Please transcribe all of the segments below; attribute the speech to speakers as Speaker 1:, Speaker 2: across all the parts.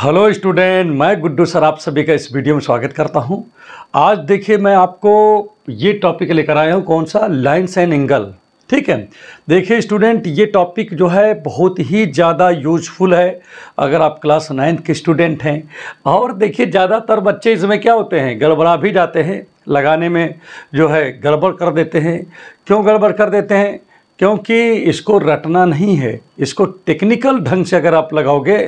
Speaker 1: hello student मैं Guddu sir आप सभी का इस वीडियो में स्वागत करता हूं आज देखिए मैं आपको ये टॉपिक लेकर आया हूं कौन सा लाइन्स एंड एंगल ठीक है देखिए स्टूडेंट ये टॉपिक जो है बहुत ही ज़्यादा यूजफुल है अगर आप क्लास नाइन्थ के स्टूडेंट हैं और देखिए ज़्यादातर बच्चे इसमें क्या होते हैं गड़बड़ा भी जाते हैं लगाने में जो है गड़बड़ कर देते हैं क्यों गड़बड़ कर देते हैं क्योंकि इसको रटना नहीं है इसको टेक्निकल ढंग से अगर आप लगाओगे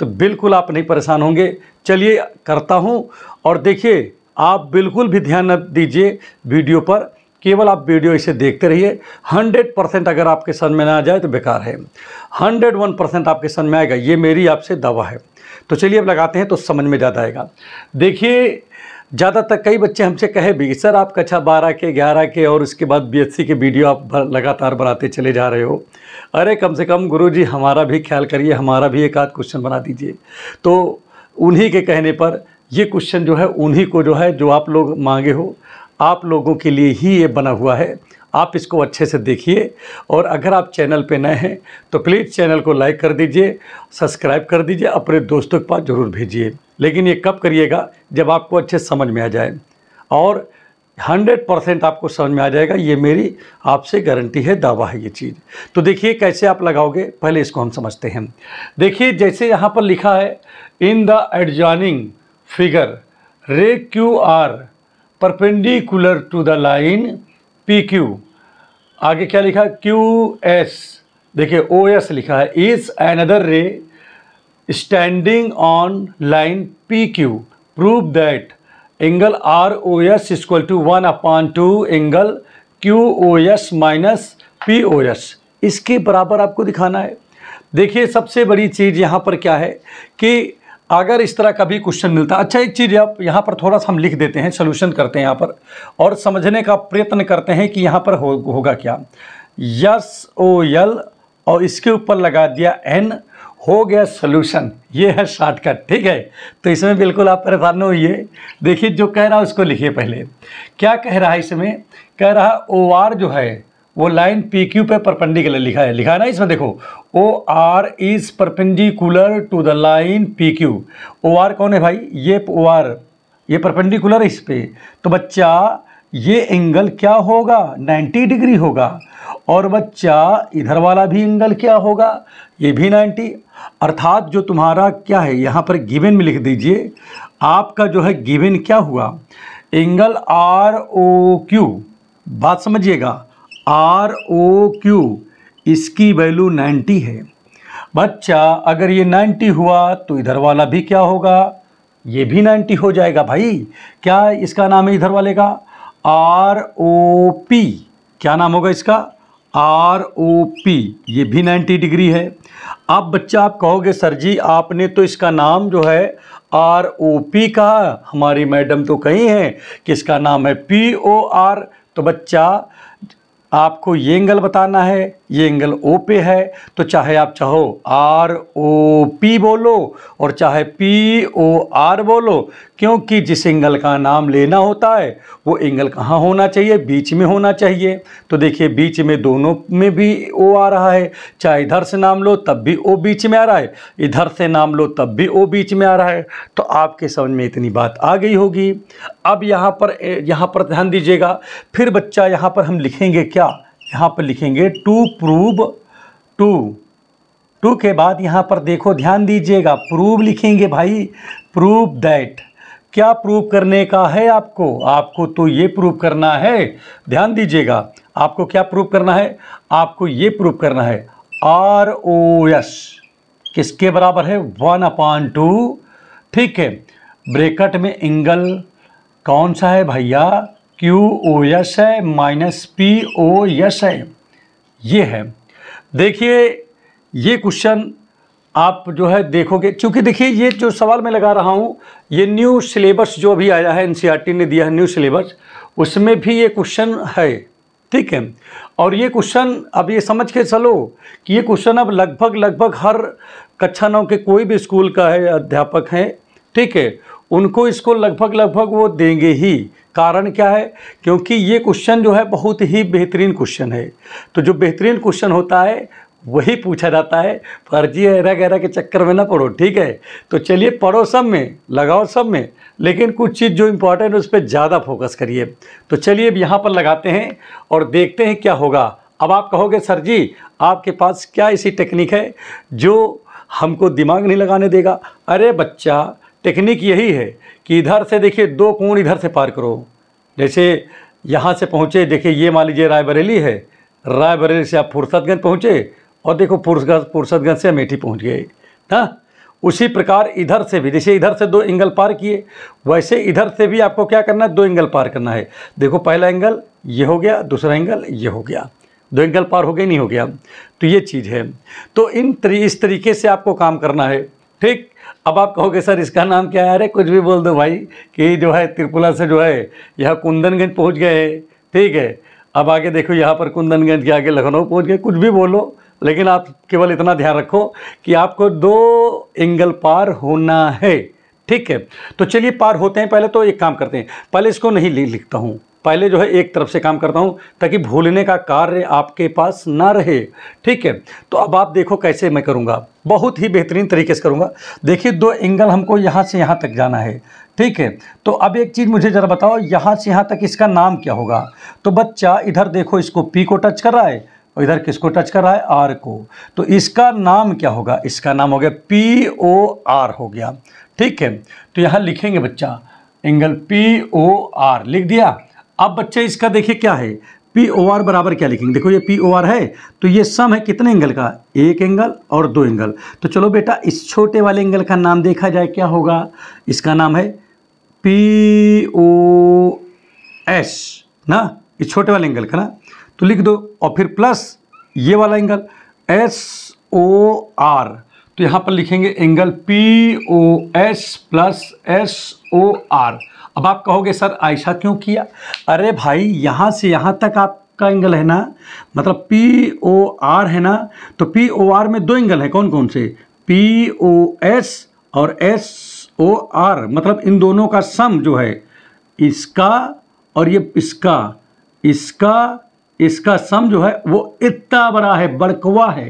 Speaker 1: तो बिल्कुल आप नहीं परेशान होंगे चलिए करता हूँ और देखिए आप बिल्कुल भी ध्यान न दीजिए वीडियो पर केवल आप वीडियो इसे देखते रहिए 100 परसेंट अगर आपके सन में ना आ जाए तो बेकार है 101 परसेंट आपके सन में आएगा ये मेरी आपसे दवा है तो चलिए अब लगाते हैं तो समझ में ज़्यादा आएगा देखिए ज़्यादातर कई बच्चे हमसे कहे भी सर आप कक्षा बारह के ग्यारह के और उसके बाद बीएससी के वीडियो आप लगातार बनाते चले जा रहे हो अरे कम से कम गुरुजी हमारा भी ख्याल करिए हमारा भी एक आध क्वेश्चन बना दीजिए तो उन्हीं के कहने पर ये क्वेश्चन जो है उन्हीं को जो है जो आप लोग मांगे हो आप लोगों के लिए ही ये बना हुआ है आप इसको अच्छे से देखिए और अगर आप चैनल पे नए हैं तो प्लीज़ चैनल को लाइक कर दीजिए सब्सक्राइब कर दीजिए अपने दोस्तों के पास ज़रूर भेजिए लेकिन ये कब करिएगा जब आपको अच्छे समझ में आ जाए और हंड्रेड परसेंट आपको समझ में आ जाएगा ये मेरी आपसे गारंटी है दावा है ये चीज़ तो देखिए कैसे आप लगाओगे पहले इसको हम समझते हैं देखिए जैसे यहाँ पर लिखा है in the adjoining figure ray Q R perpendicular to the line P Q आगे क्या लिखा क्यू एस देखिए ओ एस लिखा है is an other ray standing on line P Q prove that angle R O S equal to one upon two angle Q O S minus P O S इसके बराबर आपको दिखाना है देखिए सबसे बड़ी चीज़ यहाँ पर क्या है कि अगर इस तरह का भी क्वेश्चन मिलता अच्छा एक चीज़ आप यहाँ पर थोड़ा सा हम लिख देते हैं सोल्यूशन करते हैं यहाँ पर और समझने का प्रयत्न करते हैं कि यहाँ पर हो, होगा क्या यस ओ यल और इसके ऊपर लगा दिया एन हो गया सोल्यूशन ये है शॉर्टकट ठीक है तो इसमें बिल्कुल आप परेशान न होइए देखिए जो कह रहा है उसको लिखिए पहले क्या कह रहा है इसमें कह रहा ओ आर जो है वो लाइन पी क्यू पे परपेंडिकुलर लिखा है लिखा है ना इसमें देखो O R is perpendicular to the line P Q O R कौन है भाई ये ओ आर ये परपेंडिकुलर इस पर तो बच्चा ये एंगल क्या होगा 90 डिग्री होगा और बच्चा इधर वाला भी एंगल क्या होगा ये भी 90 अर्थात जो तुम्हारा क्या है यहाँ पर गिवन में लिख दीजिए आपका जो है गिवन क्या हुआ एंगल आर ओ क्यू बात समझिएगा आर ओ क्यू इसकी वैल्यू 90 है बच्चा अगर ये 90 हुआ तो इधर वाला भी क्या होगा ये भी 90 हो जाएगा भाई क्या इसका नाम है इधर वाले का आर ओ पी क्या नाम होगा इसका आर ओ पी ये भी 90 डिग्री है अब बच्चा आप कहोगे सर जी आपने तो इसका नाम जो है आर ओ पी का हमारी मैडम तो कही हैं कि इसका नाम है पी ओ आर तो बच्चा आपको ये एंगल बताना है ये एंगल ओ पे है तो चाहे आप चाहो आर ओ पी बोलो और चाहे पी ओ आर बोलो क्योंकि जिस एंगल का नाम लेना होता है वो एंगल कहाँ होना चाहिए बीच में होना चाहिए तो देखिए बीच में दोनों में भी ओ आ रहा है चाहे इधर से नाम लो तब भी ओ बीच में आ रहा है इधर से नाम लो तब भी ओ बीच में आ रहा है तो आपके समझ में इतनी बात आ गई होगी अब यहाँ पर यहाँ पर ध्यान दीजिएगा फिर बच्चा यहाँ पर हम लिखेंगे क्या यहाँ पर लिखेंगे टू प्रूव टू टू के बाद यहाँ पर देखो ध्यान दीजिएगा प्रूव लिखेंगे भाई प्रूव दैट क्या प्रूव करने का है आपको आपको तो ये प्रूव करना है ध्यान दीजिएगा आपको क्या प्रूव करना है आपको ये प्रूव करना है आर ओ एस किसके बराबर है वन अपॉन टू ठीक है ब्रेकट में एंगल कौन सा है भैया क्यू ओ एस है माइनस पी ओ एस है ये है देखिए ये क्वेश्चन आप जो है देखोगे क्योंकि देखिए ये जो सवाल मैं लगा रहा हूँ ये न्यू सिलेबस जो अभी आया है एनसीईआरटी e ने दिया है न्यू सिलेबस उसमें भी ये क्वेश्चन है ठीक है और ये क्वेश्चन अब ये समझ के चलो कि ये क्वेश्चन अब लगभग लगभग हर कक्षा नौ के कोई भी स्कूल का है अध्यापक हैं ठीक है उनको इसको लगभग लगभग वो देंगे ही कारण क्या है क्योंकि ये क्वेश्चन जो है बहुत ही बेहतरीन क्वेश्चन है तो जो बेहतरीन क्वेश्चन होता है वही पूछा जाता है फर्जी एरा गहरा के चक्कर में ना पढ़ो ठीक है तो चलिए पढ़ो सब में लगाओ सब में लेकिन कुछ चीज़ जो इम्पोर्टेंट है उस पर ज़्यादा फोकस करिए तो चलिए अब यहाँ पर लगाते हैं और देखते हैं क्या होगा अब आप कहोगे सर जी आपके पास क्या ऐसी टेक्निक है जो हमको दिमाग नहीं लगाने देगा अरे बच्चा टेक्निक यही है कि इधर से देखिए दो कोण इधर से पार करो जैसे यहाँ से पहुँचे देखिए ये मान लीजिए रायबरेली है रायबरेली से आप फुर्सतगंज पहुँचे और देखो फुर्सगंज फुर्सतगंज से अमेठी पहुँच गए हाँ उसी प्रकार इधर से भी जैसे इधर से दो एंगल पार किए वैसे इधर से भी आपको क्या करना है दो एंगल पार करना है देखो पहला एंगल ये हो गया दूसरा एंगल ये हो गया दो एंगल पार हो गया नहीं हो गया तो ये चीज़ है तो इन इस तरीके से आपको काम करना है ठीक अब आप कहोगे सर इसका नाम क्या है अरे कुछ भी बोल दो भाई कि जो है त्रिपुरा से जो है यह कुंदनगंज पहुँच गए ठीक है अब आगे देखो यहाँ पर कुंदनगंज के आगे लखनऊ पहुँच गए कुछ भी बोलो लेकिन आप केवल इतना ध्यान रखो कि आपको दो एंगल पार होना है ठीक है तो चलिए पार होते हैं पहले तो एक काम करते हैं पहले इसको नहीं लिखता हूँ पहले जो है एक तरफ से काम करता हूँ ताकि भूलने का कार्य आपके पास ना रहे ठीक है तो अब आप देखो कैसे मैं करूँगा बहुत ही बेहतरीन तरीके से करूँगा देखिए दो एंगल हमको यहाँ से यहाँ तक जाना है ठीक है तो अब एक चीज़ मुझे ज़रा बताओ यहाँ से यहाँ तक इसका नाम क्या होगा तो बच्चा इधर देखो इसको पी को टच कर रहा है और इधर किसको टच कर रहा है आर को तो इसका नाम क्या होगा इसका नाम हो गया पी ओ आर हो गया ठीक है तो यहाँ लिखेंगे बच्चा एंगल पी ओ आर लिख दिया अब बच्चे इसका देखिए क्या है पी ओ आर बराबर क्या लिखेंगे देखो ये पी ओ आर है तो ये सम है कितने एंगल का एक एंगल और दो एंगल तो चलो बेटा इस छोटे वाले एंगल का नाम देखा जाए क्या होगा इसका नाम है पी ओ एस ना इस छोटे वाले एंगल का ना तो लिख दो और फिर प्लस ये वाला एंगल एस ओ आर तो यहाँ पर लिखेंगे angle P O S plus S O R अब आप कहोगे सर ऐसा क्यों किया अरे भाई यहाँ से यहाँ तक आपका एंगल है ना मतलब पी ओ आर है ना तो पी ओ आर में दो एंगल है कौन कौन से पी ओ एस और एस ओ आर मतलब इन दोनों का सम जो है इसका और ये इसका इसका इसका सम जो है वो इतना बड़ा है बड़कवा है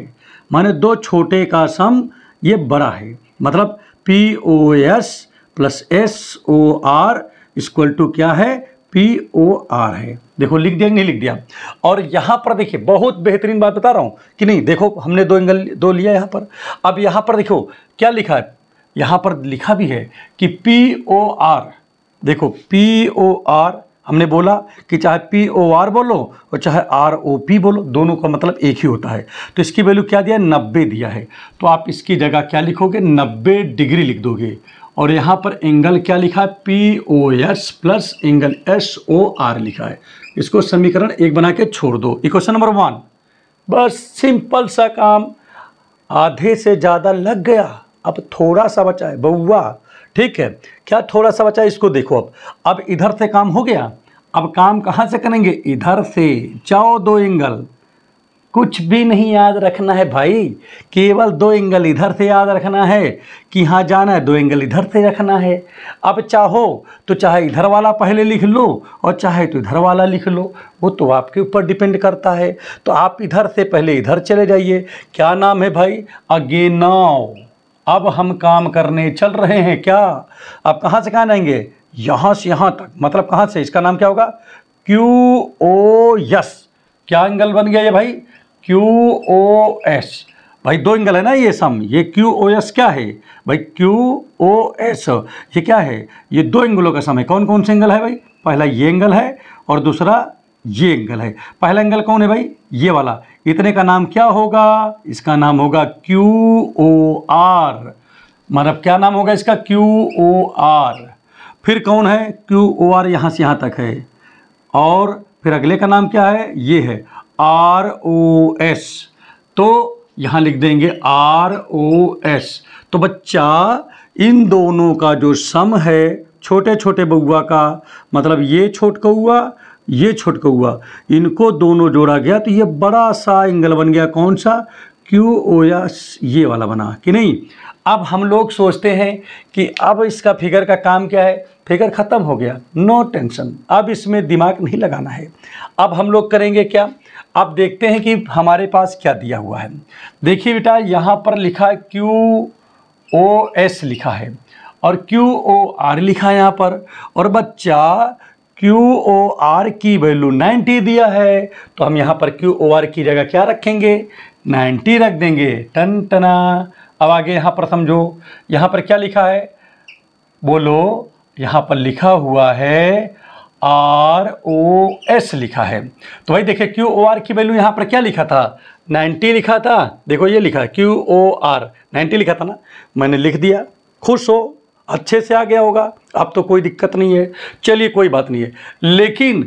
Speaker 1: माने दो छोटे का सम ये बड़ा है मतलब P O S plus S O R equal to क्या है पी ओ आर है देखो लिख दिया नहीं लिख दिया और यहाँ पर देखिए बहुत बेहतरीन बात बता रहा हूँ कि नहीं देखो हमने दो एंगल दो लिया यहाँ पर अब यहाँ पर देखो क्या लिखा है यहाँ पर लिखा भी है कि पी ओ आर देखो पी ओ आर हमने बोला कि चाहे पी ओ आर बोलो और चाहे आर ओ पी बोलो दोनों का मतलब एक ही होता है तो इसकी वैल्यू क्या दिया है नब्बे दिया है तो आप इसकी जगह क्या लिखोगे नब्बे डिग्री लिख दोगे और यहाँ पर एंगल क्या लिखा है P O S plus angle S O R लिखा है इसको समीकरण एक बना के छोड़ दो इक्वेशन नंबर वन बस सिंपल सा काम आधे से ज़्यादा लग गया अब थोड़ा सा बचा है बउआ ठीक है क्या थोड़ा सा बचा है इसको देखो अब अब इधर से काम हो गया अब काम कहाँ से करेंगे इधर से जाओ दो एंगल कुछ भी नहीं याद रखना है भाई केवल दो एंगल इधर से याद रखना है कि यहाँ जाना है दो एंगल इधर से रखना है अब चाहो तो चाहे इधर वाला पहले लिख लो और चाहे तो इधर वाला लिख लो वो तो आपके ऊपर डिपेंड करता है तो आप इधर से पहले इधर चले जाइए क्या नाम है भाई अगे नाव अब हम काम करने चल रहे हैं क्या आप कहाँ से कहाँ जाएंगे यहाँ से यहाँ तक मतलब कहाँ से इसका नाम क्या होगा क्यू ओ यस क्या एंगल बन गया ये भाई क्यू ओ एस भाई दो एंगल है ना ये सम ये क्यू ओ एस क्या है भाई क्यू ओ एस ये क्या है ये दो एंगलों का सम है कौन कौन से एंगल है भाई पहला ये एंगल है और दूसरा ये एंगल है पहला एंगल कौन है भाई ये वाला इतने का नाम क्या होगा इसका नाम होगा क्यू ओ आर मतलब क्या नाम होगा इसका क्यू ओ आर फिर कौन है क्यू ओ आर यहाँ से यहाँ तक है और फिर अगले का नाम क्या है ये है आर ओ एस तो यहाँ लिख देंगे आर ओ एस तो बच्चा इन दोनों का जो सम है छोटे छोटे बउआ का मतलब ये छोट कौआ ये छोट कौआ इनको दोनों जोड़ा गया तो ये बड़ा सा एंगल बन गया कौन सा क्यू ओ या ये वाला बना कि नहीं अब हम लोग सोचते हैं कि अब इसका फिगर का काम क्या है फिगर ख़त्म हो गया नो टेंशन अब इसमें दिमाग नहीं लगाना है अब हम लोग करेंगे क्या अब देखते हैं कि हमारे पास क्या दिया हुआ है देखिए बेटा यहाँ पर लिखा है क्यू ओ एस लिखा है और क्यू ओ आर लिखा है यहाँ पर और बच्चा क्यू ओ आर की वैल्यू 90 दिया है तो हम यहाँ पर क्यू ओ आर की जगह क्या रखेंगे 90 रख देंगे टन टना अब आगे यहाँ पर समझो यहाँ पर क्या लिखा है बोलो यहाँ पर लिखा हुआ है आर ओ एस लिखा है तो भाई देखिए क्यू ओ आर की वैल्यू यहाँ पर क्या लिखा था 90 लिखा था देखो ये लिखा है क्यू ओ आर नाइन्टी लिखा था ना मैंने लिख दिया खुश हो अच्छे से आ गया होगा अब तो कोई दिक्कत नहीं है चलिए कोई बात नहीं है लेकिन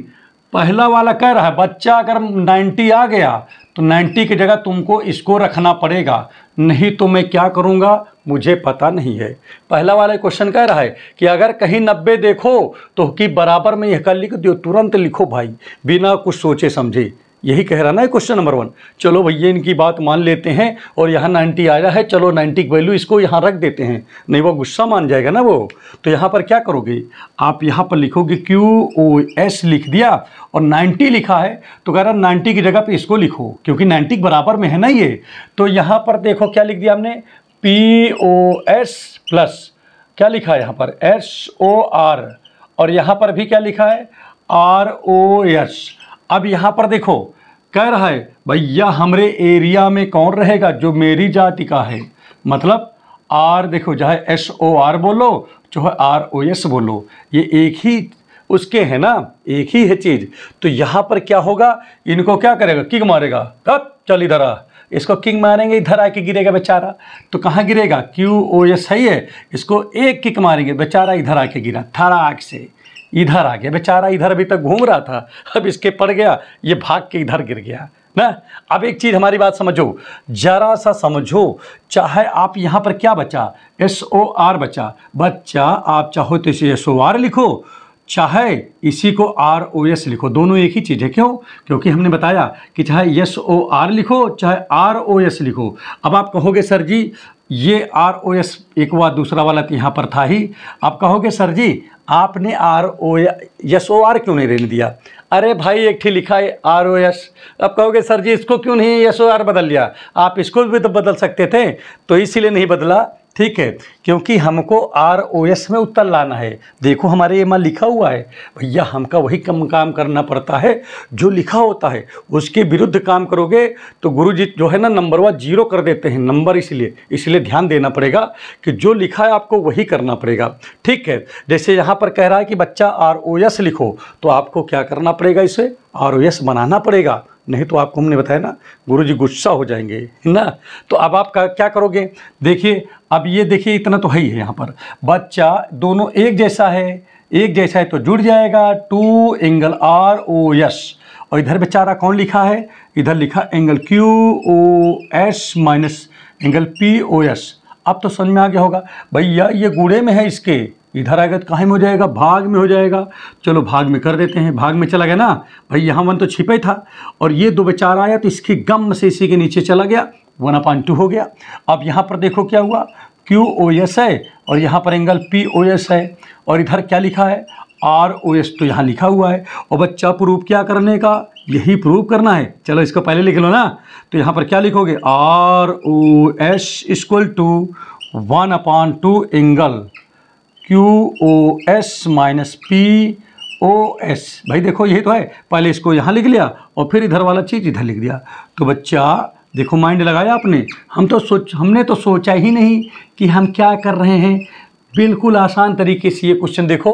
Speaker 1: पहला वाला कह रहा है बच्चा अगर 90 आ गया तो 90 की जगह तुमको इसको रखना पड़ेगा नहीं तो मैं क्या करूँगा मुझे पता नहीं है पहला वाला क्वेश्चन कह रहा है कि अगर कहीं नब्बे देखो तो कि बराबर में यह कर लिख दो तुरंत लिखो भाई बिना कुछ सोचे समझे यही कह रहा ना है क्वेश्चन नंबर वन चलो भैया इनकी बात मान लेते हैं और यहाँ नाइन्टी आया है चलो नाइन्टी की वैल्यू इसको यहाँ रख देते हैं नहीं वो गुस्सा मान जाएगा ना वो तो यहाँ पर क्या करोगे आप यहाँ पर लिखोगे क्यू ओ एस लिख दिया और नाइन्टी लिखा है तो कह रहा नाइन्टी की जगह पे इसको लिखो क्योंकि नाइन्टी के बराबर में है ना ये तो यहाँ पर देखो क्या लिख दिया हमने पी ओ एस प्लस क्या लिखा है यहाँ पर एस ओ आर और यहाँ पर भी क्या लिखा है आर ओ एस अब यहाँ पर देखो कह रहा है भैया हमरे एरिया में कौन रहेगा जो मेरी जाति का है मतलब आर देखो चाहे एस ओ आर बोलो चाहे आर ओ एस बोलो ये एक ही उसके है ना एक ही है चीज़ तो यहाँ पर क्या होगा इनको क्या करेगा किंग मारेगा कब चल इधर आ इसको किंग मारेंगे इधर आके गिरेगा बेचारा तो कहाँ गिरेगा क्यू ओ एस है इसको एक किक मारेंगे बेचारा इधर आके गिरा थराक से इधर आ गया बेचारा इधर अभी तक घूम रहा था अब इसके पड़ गया ये भाग के इधर गिर गया ना अब एक चीज़ हमारी बात समझो जरा सा समझो चाहे आप यहाँ पर क्या बचा एस ओ आर बचा बच्चा आप चाहो तो इसे एस ओ आर लिखो चाहे इसी को आर ओ एस लिखो दोनों एक ही चीज़ है क्यों क्योंकि हमने बताया कि चाहे एस ओ आर लिखो चाहे आर ओ एस लिखो अब आप कहोगे सर जी ये आर ओ एस एक व दूसरा वाला तो यहाँ पर था ही आप कहोगे सर जी आपने R O S O R क्यों नहीं रहने दिया अरे भाई एक ठीक लिखा है आर ओ एस अब कहोगे सर जी इसको क्यों नहीं एस ओ आर बदल लिया आप इसको भी तो बदल सकते थे तो इसीलिए नहीं बदला ठीक है क्योंकि हमको आर ओ एस में उत्तर लाना है देखो हमारे ये माँ लिखा हुआ है भैया हमका वही कम काम करना पड़ता है जो लिखा होता है उसके विरुद्ध काम करोगे तो गुरु जी जो है ना नंबर वन जीरो कर देते हैं नंबर इसलिए इसलिए ध्यान देना पड़ेगा कि जो लिखा है आपको वही करना पड़ेगा ठीक है जैसे यहाँ पर कह रहा है कि बच्चा आर ओ एस लिखो तो आपको क्या करना पड़ेगा इसे आर ओ एस बनाना पड़ेगा नहीं तो आपको हमने बताया ना गुरु जी गुस्सा हो जाएंगे ना तो अब आप क्या करोगे देखिए अब ये देखिए इतना तो है ही है यहाँ पर बच्चा दोनों एक जैसा है एक जैसा है तो जुड़ जाएगा two angle R O S और इधर बेचारा कौन लिखा है इधर लिखा angle Q O S minus angle P O S अब तो समझ में आ गया होगा भैया ये गुड़े में है इसके इधर आएगा तो कहाँ में हो जाएगा भाग में हो जाएगा चलो भाग में कर देते हैं भाग में चला गया ना भाई यहाँ वन तो छिपा ही था और ये दो बेचारा आया तो इसकी गम से इसी के नीचे चला गया वन अपॉइंट टू हो गया अब यहाँ पर देखो क्या हुआ क्यू ओ एस है और यहाँ पर एंगल पी ओ एस है और इधर क्या लिखा है आर ओ एस तो यहाँ लिखा हुआ है और बच्चा प्रूफ क्या करने का यही प्रूव करना है चलो इसको पहले लिख लो ना तो यहाँ पर क्या लिखोगे R O S equal to one upon two angle Q O S minus P O S भाई देखो यही तो है पहले इसको यहाँ लिख लिया और फिर इधर वाला चीज़ इधर लिख दिया तो बच्चा देखो माइंड लगाया आपने हम तो सोच हमने तो सोचा ही नहीं कि हम क्या कर रहे हैं बिल्कुल आसान तरीके से ये क्वेश्चन देखो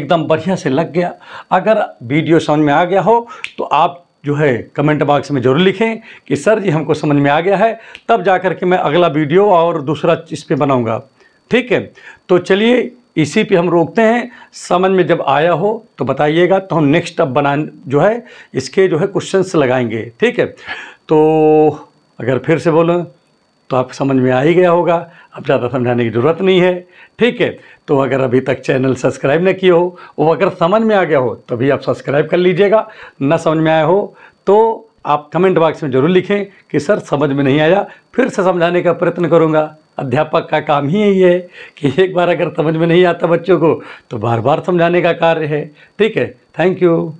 Speaker 1: एकदम बढ़िया से लग गया अगर वीडियो समझ में आ गया हो तो आप जो है कमेंट बॉक्स में ज़रूर लिखें कि सर जी हमको समझ में आ गया है तब जा कर के मैं अगला वीडियो और दूसरा इस पर बनाऊँगा ठीक है तो चलिए इसी पे हम रोकते हैं समझ में जब आया हो तो बताइएगा तो हम नेक्स्ट अब बना जो है इसके जो है क्वेश्चंस लगाएंगे ठीक है तो अगर फिर से बोलो तो आप समझ में आ ही गया होगा अब ज़्यादा समझाने की ज़रूरत नहीं है ठीक है तो अगर अभी तक चैनल सब्सक्राइब न किए हो वो अगर समझ में आ गया हो तभी तो आप सब्सक्राइब कर लीजिएगा ना समझ में आया हो तो आप कमेंट बॉक्स में ज़रूर लिखें कि सर समझ में नहीं आया फिर से समझाने का प्रयत्न करूँगा अध्यापक का काम ही यही है कि एक बार अगर समझ में नहीं आता बच्चों को तो बार बार समझाने का कार्य है ठीक है थैंक यू